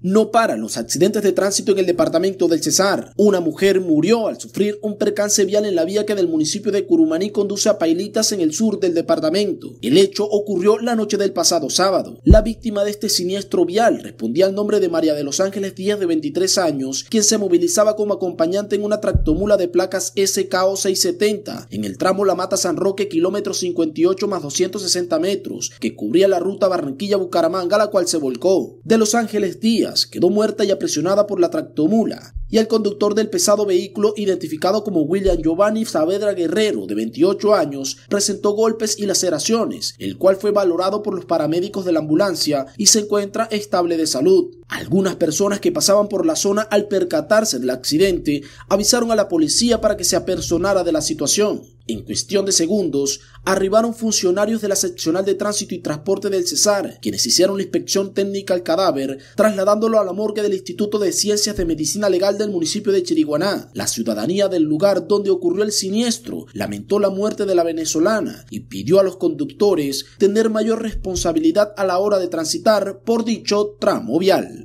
No paran los accidentes de tránsito en el departamento del Cesar. Una mujer murió al sufrir un percance vial en la vía que del municipio de Curumaní conduce a Pailitas en el sur del departamento. El hecho ocurrió la noche del pasado sábado. La víctima de este siniestro vial respondía al nombre de María de los Ángeles Díaz de 23 años, quien se movilizaba como acompañante en una tractomula de placas SKO 670 en el tramo La Mata San Roque, kilómetro 58 más 260 metros, que cubría la ruta Barranquilla-Bucaramanga, la cual se volcó. De los Ángeles Díaz quedó muerta y apresionada por la tractomula, y el conductor del pesado vehículo, identificado como William Giovanni Saavedra Guerrero, de 28 años, presentó golpes y laceraciones, el cual fue valorado por los paramédicos de la ambulancia y se encuentra estable de salud. Algunas personas que pasaban por la zona al percatarse del accidente avisaron a la policía para que se apersonara de la situación. En cuestión de segundos, arribaron funcionarios de la seccional de tránsito y transporte del Cesar, quienes hicieron la inspección técnica al cadáver, trasladándolo a la morgue del Instituto de Ciencias de Medicina Legal del municipio de Chiriguaná. La ciudadanía del lugar donde ocurrió el siniestro lamentó la muerte de la venezolana y pidió a los conductores tener mayor responsabilidad a la hora de transitar por dicho tramo vial.